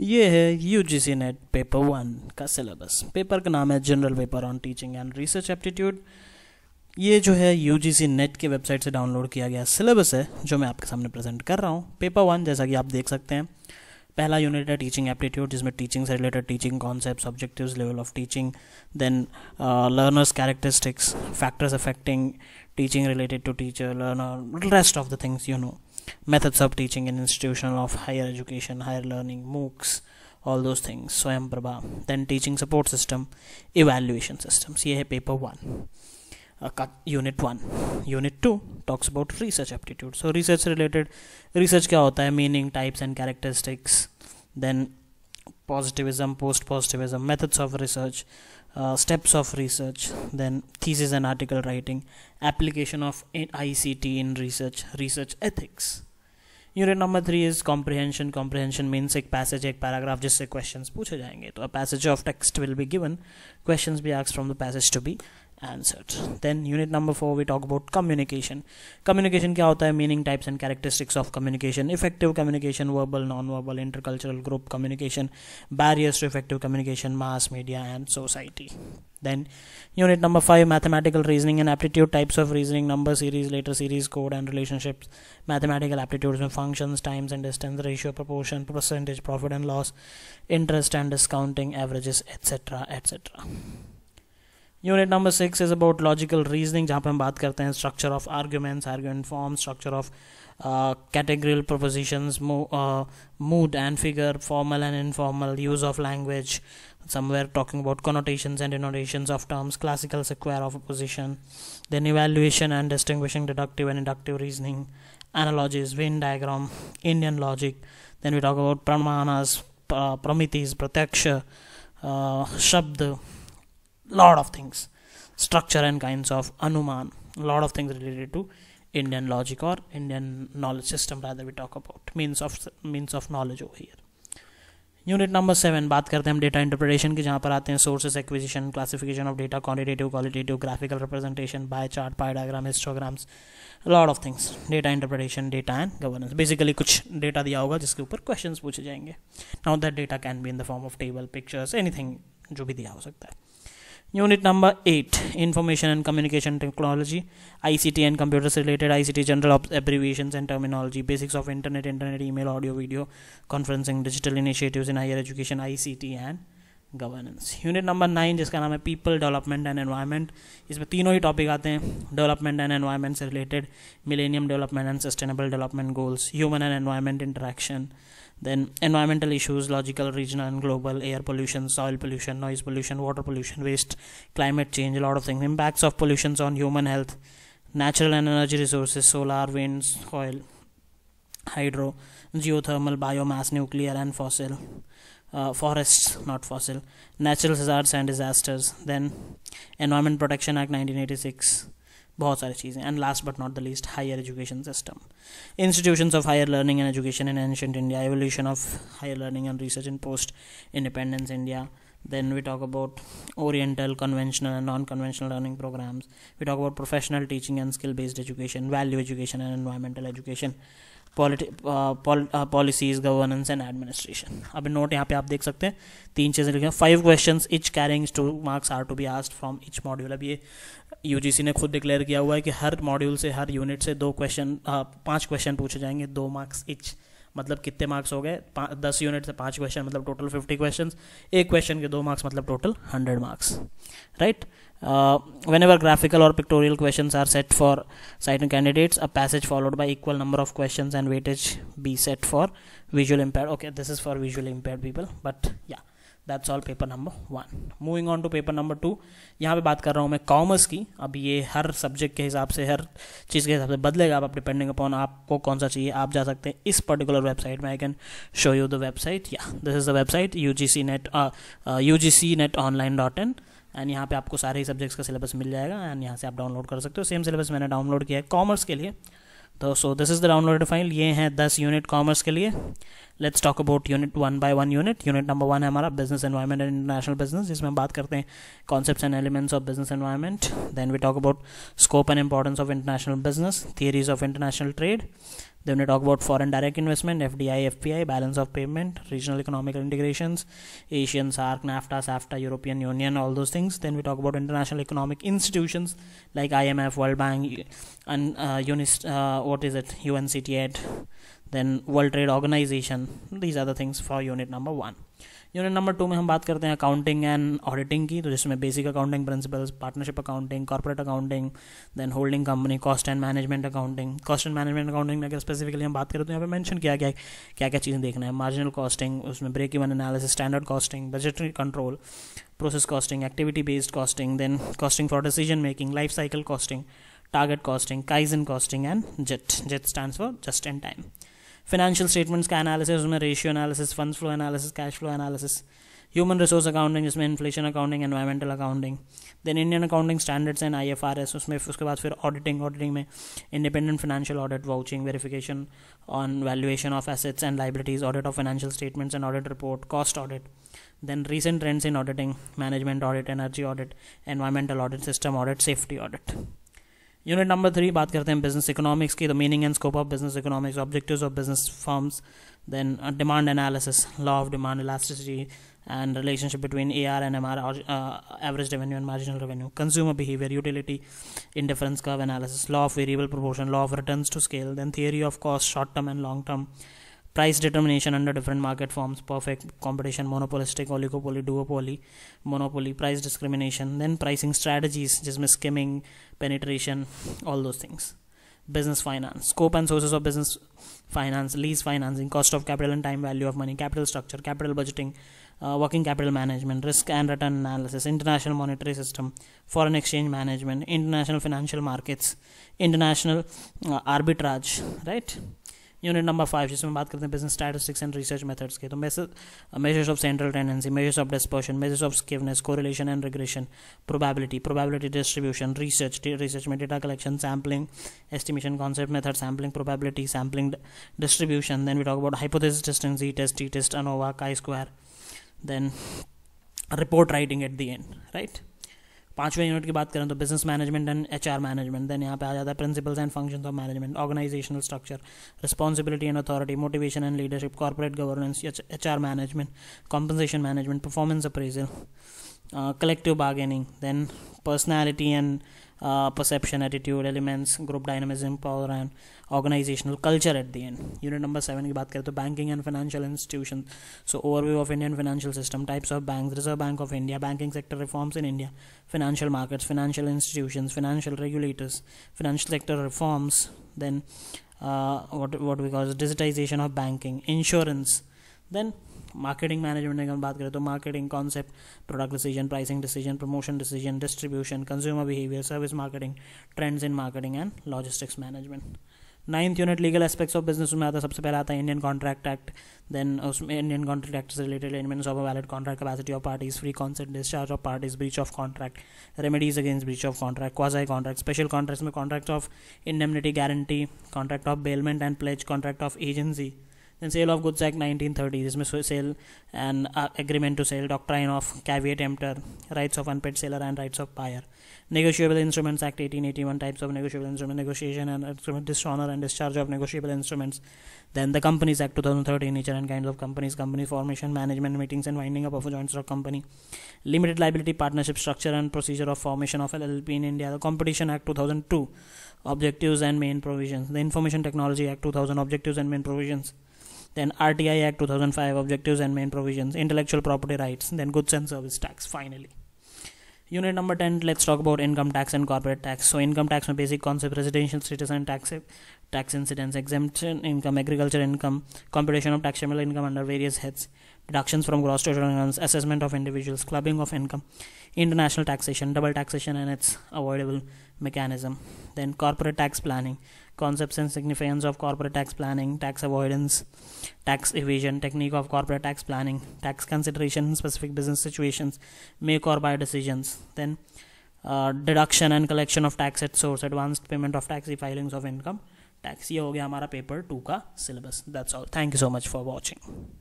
ये है U G C NET paper one का सिलेबस पेपर का नाम है general paper on teaching and research aptitude ये जो है यू जी सी नेट की वेबसाइट से डाउनलोड किया गया सिलेबस है जो मैं आपके सामने प्रेजेंट कर रहा हूँ पेपर वन जैसा कि आप देख सकते हैं पहला यूनिट है टीचिंग एप्टीट्यूड जिसमें टीचिंग से related teaching concept objective level of teaching then learners characteristics factors affecting teaching related to teacher learner rest of the things you know methods of teaching in institution of higher education higher learning moocs all those things Prabha, then teaching support system evaluation systems here, paper 1 uh, unit 1 unit 2 talks about research aptitude so research related research kya hota hai meaning types and characteristics then positivism post positivism methods of research uh, steps of research, then thesis and article writing, application of ICT in research, research ethics. Unit number three is comprehension comprehension means एक passage एक paragraph जिससे questions पूछे जाएंगे तो a passage of text will be given questions भी ask from the passage to be answered then unit number 4 we talk about communication communication kya hota hai meaning types and characteristics of communication effective communication verbal non-verbal intercultural group communication barriers to effective communication mass media and society then unit number 5 mathematical reasoning and aptitude types of reasoning number series letter series code and relationships mathematical aptitudes and functions times and distance ratio proportion percentage profit and loss interest and discounting averages etc etc unit number six is about logical reasoning जहाँ पर हम बात करते हैं structure of arguments argument form structure of categorical propositions, mo- uh, mood and figure, formal and informal, use of language. Somewhere talking about connotations and denotations of terms, classical square of opposition, then evaluation and distinguishing deductive and inductive reasoning, analogies, Venn diagram, Indian logic. Then we talk about pramanas, uh, pramitis, pratyaksha, uh, shabd. lot of things structure and kinds of anuman lot of things related to indian logic or indian knowledge system rather we talk about means of means of knowledge over here unit number seven बात करते हैं हम data interpretation की जहाँ पर आते हैं sources acquisition classification of data quantitative qualitative graphical representation by chart by diagram histograms lot of things data interpretation data and governance basically कुछ डेटा दिया होगा जिसके ऊपर क्वेश्चन पूछे जाएंगे now that data can be in the form of table pictures anything जो भी दिया हो सकता है Unit number 8 Information and Communication Technology ICT and computers related ICT general abbreviations and terminology basics of internet internet email audio video conferencing digital initiatives in higher education ICT and governance unit number nine जिसका नाम है people development and environment इसमें तीनों ही topic आते हैं development and environment से related millennium development and sustainable development goals human and environment interaction then environmental issues logical regional and global air pollution soil pollution noise pollution water pollution waste climate change lot of things impacts of pollution on human health natural and energy resources solar wind oil hydro geothermal biomass nuclear and fossil uh, forests, not fossil, natural hazards and disasters, then Environment Protection Act 1986, बहुत सारी And last but not the least, higher education system. Institutions of higher learning and education in ancient India. Evolution of higher learning and research in post-independence India. then we talk about oriental conventional and non-conventional learning programs we talk about professional teaching and skill based education value education and environmental education policies governance and administration अभी note यहाँ पे आप देख सकते हैं तीन चीज़ें लिखी हैं five question each carrying two marks are to be asked from each module अब ये यू ने खुद डिक्लेयर किया हुआ है कि हर मॉड्यूल से हर यूनिट से दो क्वेश्चन पाँच क्वेश्चन पूछे जाएंगे दो मार्क्स इच मतलब कितने मार्क्स हो गए दस यूनिट से पाँच क्वेश्चन मतलब टोटल फिफ्टी क्वेश्चन एक क्वेश्चन के दो मार्क्स मतलब total hundred marks right whenever graphical और pictorial question are set for sighting candidates a passage followed by equal number of question and weightage be set for visual impair okay this is for visual impair people but yeah that's all paper number one moving on to paper number two यहाँ पे बात कर रहा हूँ मैं commerce की अब ये हर सब्जेक्ट के हिसाब से हर चीज़ के हिसाब से बदलेगा आप डिपेंडिंग अपॉन आपको कौन सा चाहिए आप जा सकते हैं इस पर्टिकुलर वेबसाइट में I can show you the website yeah this is the website U G C NET U G C NET online dot in and यहाँ पे आपको सारे ही सब्जेक्ट्स का सिलेबस मिल जाएगा एंड यहाँ से आप डाउनलोड कर सकते हो सेम सिलेबस मैंने डाउनलोड किया है कॉमर्स के लिए तो so this is the download file ये हैं दस यूनिट कॉमर्स के लिए let's talk about unit one by one unit unit number one है हमारा business environment and international business जिसमें हम बात करते हैं concepts and elements of business environment then we talk about scope and importance of international business theories of international trade Then we talk about foreign direct investment, FDI, FPI, balance of payment, regional economic integrations, Asian, SARC, NAFTA, SAFTA, European Union, all those things. Then we talk about international economic institutions like IMF, World Bank, and uh, UNIS, uh, what is it, UNCTAD, then World Trade Organization. These are the things for unit number one. Unit number two में हम बात करते हैं accounting and auditing की तो जिसमें basic accounting principles partnership accounting corporate accounting then holding company cost and management accounting cost and management accounting में अगर स्पेसिफिकली हम बात करें तो यहाँ पर मैंशन किया गया क्या क्या चीज़ें देखना है मार्जिनल कॉस्टिंग उसमें break even analysis standard costing budgetary control process costing activity based costing then costing for decision making life cycle costing costing kaizen costing and jet jet stand for just and time financial statements का analysis उसमें ratio analysis fund flow analysis cash flow analysis human resource accounting जिसमें inflation accounting environmental accounting then Indian accounting standards and I F R S उसमें उसके बाद फिर auditing auditing में independent financial audit vouching verification on valuation of assets and liabilities audit of financial statements and audit report cost audit then recent trends in auditing management audit energy audit environmental audit system audit safety audit unit number three बात करते हैं business economics की the meaning and scope of business economics objective of business forms then demand analysis law of demand elasticity and relationship between A R and M R average revenue and marginal revenue consumer behaviour utility indifference curve analysis law of variable proportion law of return to scale then theory of cost short term and long term price determination under different market forms perfect competition monopolistic oligopoly duopoly monopoly price discrimination then pricing strategies just skimming penetration all those things business finance scope and sources of business finance lease financing cost of capital and time value of money capital structure capital budgeting uh, working capital management risk and return analysis international monetary system foreign exchange management international financial markets international uh, arbitrage right unit number five जिसमें बात करते हैं business statistics and research methods के तो measures of central tendency measures of dispersion measures of skewness correlation and regression probability probability distribution research research में data collection sampling estimation concept method sampling probability sampling distribution then we talk about hypothesis testing Z test T test ANOVA chi square then report writing at the end right पांचवें यूनिट की बात करें तो business management and H R management then यहाँ पे आ जाता है principles and functions of management organisational structure responsibility and authority motivation and leadership corporate governance H management compensation management performance appraisal Uh, collective bargaining, then personality and uh, perception, attitude, elements, group dynamism, power and organizational culture at the end. Unit number seven. की बात करें तो banking and financial institutions. So overview of Indian financial system, types of banks, Reserve Bank of India, banking sector reforms in India, financial markets, financial institutions, financial regulators, financial sector reforms, then uh, what what we call digitization of banking, insurance, then marketing management की बात करें तो marketing concept product decision pricing decision promotion decision distribution consumer behaviour service marketing trends in marketing and logistics management ninth unit legal aspects of business में आता है सबसे पहले आता है इंडियन कॉन्ट्रैक्ट एक्ट देन उसमें इंडियन कॉन्ट्रैक्ट एक्ट से related elements of valid contract capacity of parties free consent discharge of parties breach of contract remedies against breach of contract quasi contract special contracts में contract of indemnity guarantee contract of bailment and pledge contract of agency then sale of goods act 1930 इसमें sale and uh, agreement to sale doctrine of caveat emptor rights of unpaid seller and rights of buyer negotiable instruments act 1881 types of negotiable instrument negotiation and instrument dishonor and discharge of negotiable instruments then the companies act 2013 nature and kinds of companies company formation management meetings and winding up of a joint stock company limited liability partnership structure and procedure of formation of llp in india the competition act 2002 objectives and main provisions the information technology act 2000 objectives and main provisions then RTI Act 2005 objectives and main provisions, intellectual property rights, then goods and service tax finally. Unit number 10 let's talk about income tax and corporate tax. So income tax my basic concept residential citizen tax tax incidence exemption income agriculture income computation of taxable income under various heads deductions from gross total incomes assessment of individuals clubbing of income international taxation double taxation and its avoidable mechanism then corporate tax planning concepts and significance of corporate tax planning, tax avoidance, tax evasion, technique of corporate tax planning, tax consideration in specific business situations, make or buy decisions, then uh, deduction and collection of tax at source, advanced payment of tax filings of income tax. ये हो गया हमारा paper two का syllabus that's all thank you so much for